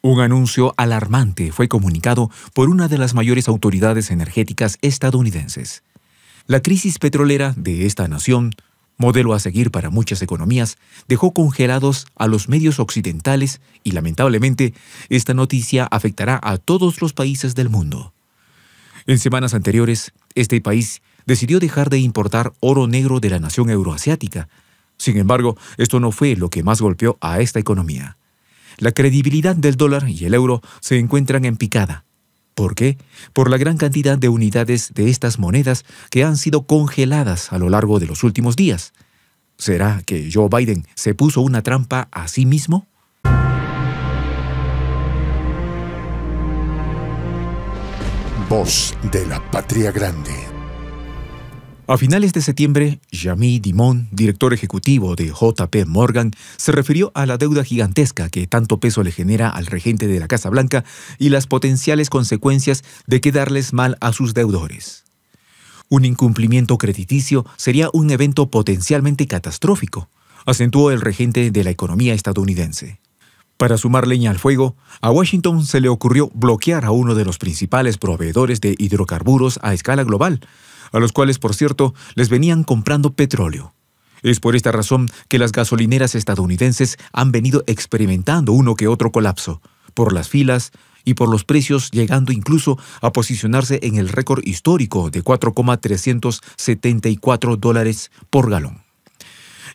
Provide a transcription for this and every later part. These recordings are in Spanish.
Un anuncio alarmante fue comunicado por una de las mayores autoridades energéticas estadounidenses. La crisis petrolera de esta nación, modelo a seguir para muchas economías, dejó congelados a los medios occidentales y lamentablemente esta noticia afectará a todos los países del mundo. En semanas anteriores, este país decidió dejar de importar oro negro de la nación euroasiática. Sin embargo, esto no fue lo que más golpeó a esta economía. La credibilidad del dólar y el euro se encuentran en picada. ¿Por qué? Por la gran cantidad de unidades de estas monedas que han sido congeladas a lo largo de los últimos días. ¿Será que Joe Biden se puso una trampa a sí mismo? Voz de la Patria Grande. A finales de septiembre, Jamie Dimon, director ejecutivo de JP Morgan, se refirió a la deuda gigantesca que tanto peso le genera al regente de la Casa Blanca y las potenciales consecuencias de quedarles mal a sus deudores. Un incumplimiento crediticio sería un evento potencialmente catastrófico, acentuó el regente de la economía estadounidense. Para sumar leña al fuego, a Washington se le ocurrió bloquear a uno de los principales proveedores de hidrocarburos a escala global, a los cuales, por cierto, les venían comprando petróleo. Es por esta razón que las gasolineras estadounidenses han venido experimentando uno que otro colapso, por las filas y por los precios llegando incluso a posicionarse en el récord histórico de 4,374 dólares por galón.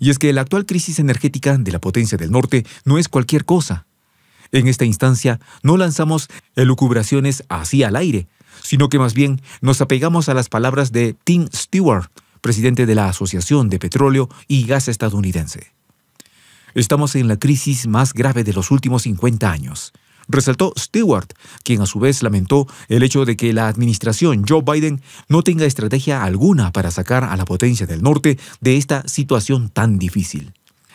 Y es que la actual crisis energética de la potencia del norte no es cualquier cosa. En esta instancia no lanzamos elucubraciones así al aire, sino que más bien nos apegamos a las palabras de Tim Stewart, presidente de la Asociación de Petróleo y Gas estadounidense. Estamos en la crisis más grave de los últimos 50 años, resaltó Stewart, quien a su vez lamentó el hecho de que la administración Joe Biden no tenga estrategia alguna para sacar a la potencia del norte de esta situación tan difícil.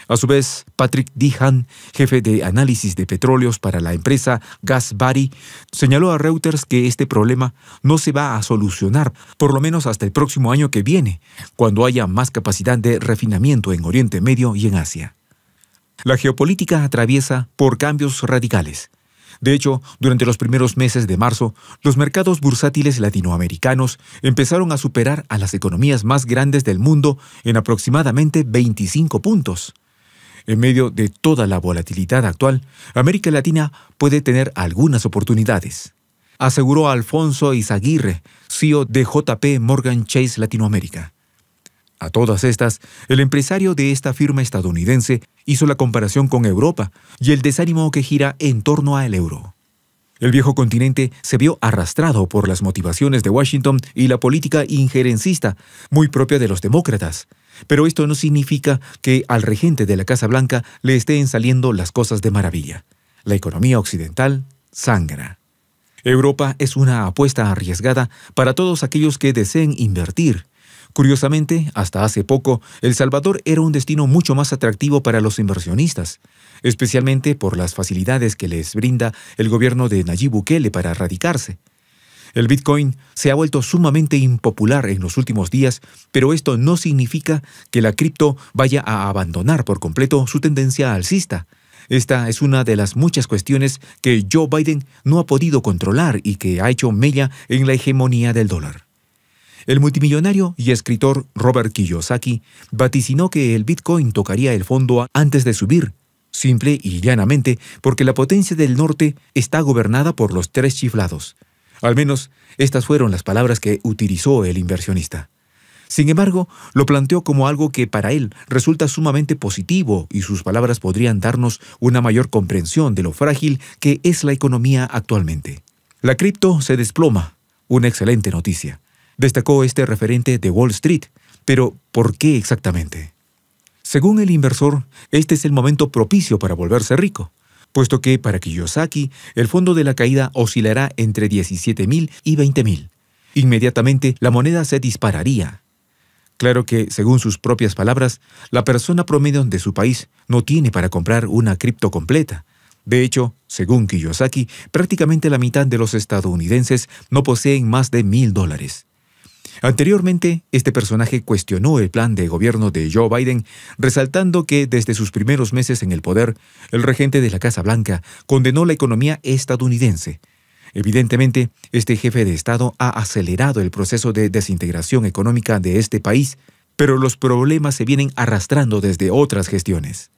A su vez, Patrick Dihan, jefe de análisis de petróleos para la empresa Gasbari, señaló a Reuters que este problema no se va a solucionar, por lo menos hasta el próximo año que viene, cuando haya más capacidad de refinamiento en Oriente Medio y en Asia. La geopolítica atraviesa por cambios radicales. De hecho, durante los primeros meses de marzo, los mercados bursátiles latinoamericanos empezaron a superar a las economías más grandes del mundo en aproximadamente 25 puntos. En medio de toda la volatilidad actual, América Latina puede tener algunas oportunidades, aseguró Alfonso Izaguirre, CEO de JP Morgan Chase Latinoamérica. A todas estas, el empresario de esta firma estadounidense hizo la comparación con Europa y el desánimo que gira en torno al euro. El viejo continente se vio arrastrado por las motivaciones de Washington y la política injerencista, muy propia de los demócratas, pero esto no significa que al regente de la Casa Blanca le estén saliendo las cosas de maravilla. La economía occidental sangra. Europa es una apuesta arriesgada para todos aquellos que deseen invertir. Curiosamente, hasta hace poco, El Salvador era un destino mucho más atractivo para los inversionistas, especialmente por las facilidades que les brinda el gobierno de Nayib Bukele para radicarse. El Bitcoin se ha vuelto sumamente impopular en los últimos días, pero esto no significa que la cripto vaya a abandonar por completo su tendencia alcista. Esta es una de las muchas cuestiones que Joe Biden no ha podido controlar y que ha hecho mella en la hegemonía del dólar. El multimillonario y escritor Robert Kiyosaki vaticinó que el Bitcoin tocaría el fondo antes de subir, simple y llanamente porque la potencia del norte está gobernada por los tres chiflados, al menos estas fueron las palabras que utilizó el inversionista. Sin embargo, lo planteó como algo que para él resulta sumamente positivo y sus palabras podrían darnos una mayor comprensión de lo frágil que es la economía actualmente. La cripto se desploma, una excelente noticia, destacó este referente de Wall Street, pero ¿por qué exactamente? Según el inversor, este es el momento propicio para volverse rico puesto que para Kiyosaki el fondo de la caída oscilará entre 17.000 y 20.000. Inmediatamente la moneda se dispararía. Claro que, según sus propias palabras, la persona promedio de su país no tiene para comprar una cripto completa. De hecho, según Kiyosaki, prácticamente la mitad de los estadounidenses no poseen más de mil dólares. Anteriormente, este personaje cuestionó el plan de gobierno de Joe Biden, resaltando que desde sus primeros meses en el poder, el regente de la Casa Blanca condenó la economía estadounidense. Evidentemente, este jefe de Estado ha acelerado el proceso de desintegración económica de este país, pero los problemas se vienen arrastrando desde otras gestiones.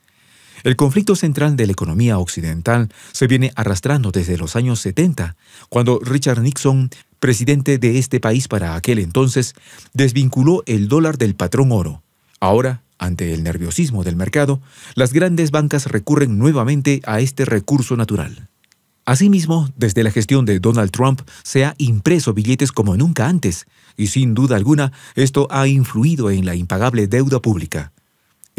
El conflicto central de la economía occidental se viene arrastrando desde los años 70, cuando Richard Nixon presidente de este país para aquel entonces, desvinculó el dólar del patrón oro. Ahora, ante el nerviosismo del mercado, las grandes bancas recurren nuevamente a este recurso natural. Asimismo, desde la gestión de Donald Trump se ha impreso billetes como nunca antes, y sin duda alguna esto ha influido en la impagable deuda pública.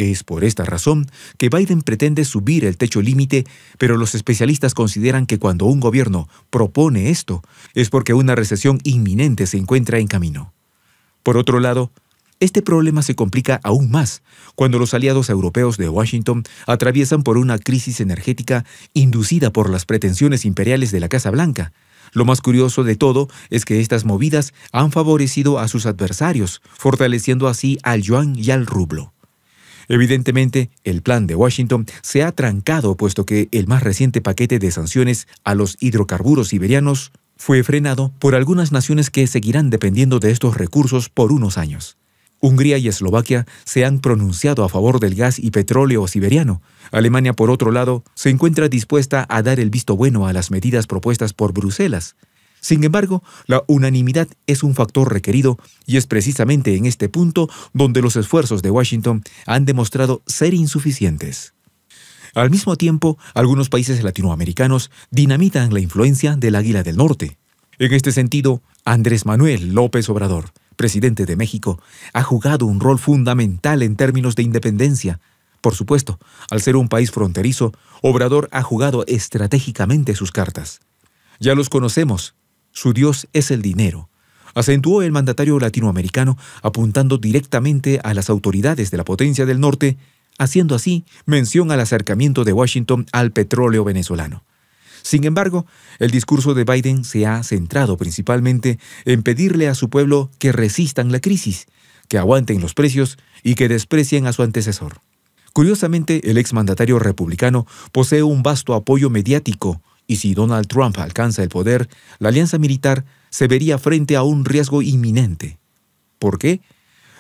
Es por esta razón que Biden pretende subir el techo límite, pero los especialistas consideran que cuando un gobierno propone esto, es porque una recesión inminente se encuentra en camino. Por otro lado, este problema se complica aún más cuando los aliados europeos de Washington atraviesan por una crisis energética inducida por las pretensiones imperiales de la Casa Blanca. Lo más curioso de todo es que estas movidas han favorecido a sus adversarios, fortaleciendo así al yuan y al rublo. Evidentemente, el plan de Washington se ha trancado puesto que el más reciente paquete de sanciones a los hidrocarburos siberianos fue frenado por algunas naciones que seguirán dependiendo de estos recursos por unos años. Hungría y Eslovaquia se han pronunciado a favor del gas y petróleo siberiano. Alemania, por otro lado, se encuentra dispuesta a dar el visto bueno a las medidas propuestas por Bruselas. Sin embargo, la unanimidad es un factor requerido y es precisamente en este punto donde los esfuerzos de Washington han demostrado ser insuficientes. Al mismo tiempo, algunos países latinoamericanos dinamitan la influencia del Águila del Norte. En este sentido, Andrés Manuel López Obrador, presidente de México, ha jugado un rol fundamental en términos de independencia. Por supuesto, al ser un país fronterizo, Obrador ha jugado estratégicamente sus cartas. Ya los conocemos, su Dios es el dinero, acentuó el mandatario latinoamericano apuntando directamente a las autoridades de la potencia del norte, haciendo así mención al acercamiento de Washington al petróleo venezolano. Sin embargo, el discurso de Biden se ha centrado principalmente en pedirle a su pueblo que resistan la crisis, que aguanten los precios y que desprecien a su antecesor. Curiosamente, el exmandatario republicano posee un vasto apoyo mediático y si Donald Trump alcanza el poder, la alianza militar se vería frente a un riesgo inminente. ¿Por qué?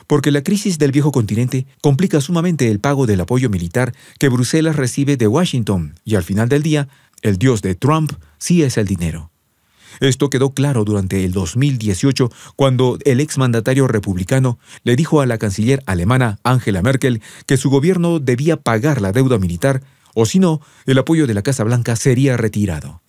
Porque la crisis del viejo continente complica sumamente el pago del apoyo militar que Bruselas recibe de Washington y al final del día, el dios de Trump sí es el dinero. Esto quedó claro durante el 2018 cuando el exmandatario republicano le dijo a la canciller alemana Angela Merkel que su gobierno debía pagar la deuda militar o si no, el apoyo de la Casa Blanca sería retirado.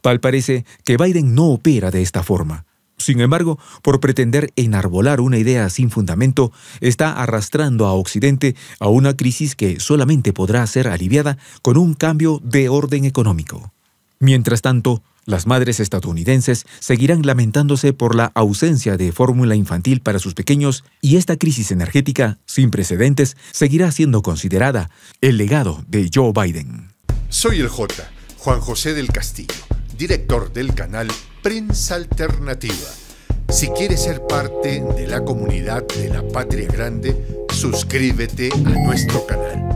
Tal parece que Biden no opera de esta forma. Sin embargo, por pretender enarbolar una idea sin fundamento, está arrastrando a Occidente a una crisis que solamente podrá ser aliviada con un cambio de orden económico. Mientras tanto, las madres estadounidenses seguirán lamentándose por la ausencia de fórmula infantil para sus pequeños y esta crisis energética sin precedentes seguirá siendo considerada el legado de Joe Biden. Soy el J, Juan José del Castillo, director del canal Prensa Alternativa. Si quieres ser parte de la comunidad de la Patria Grande, suscríbete a nuestro canal.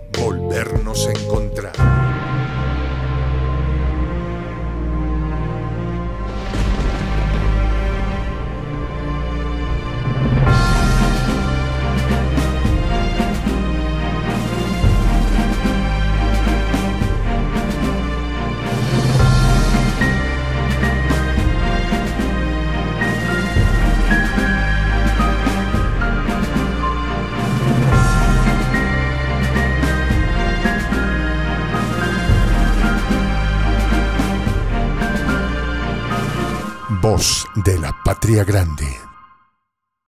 vernos encontrar. de la patria grande.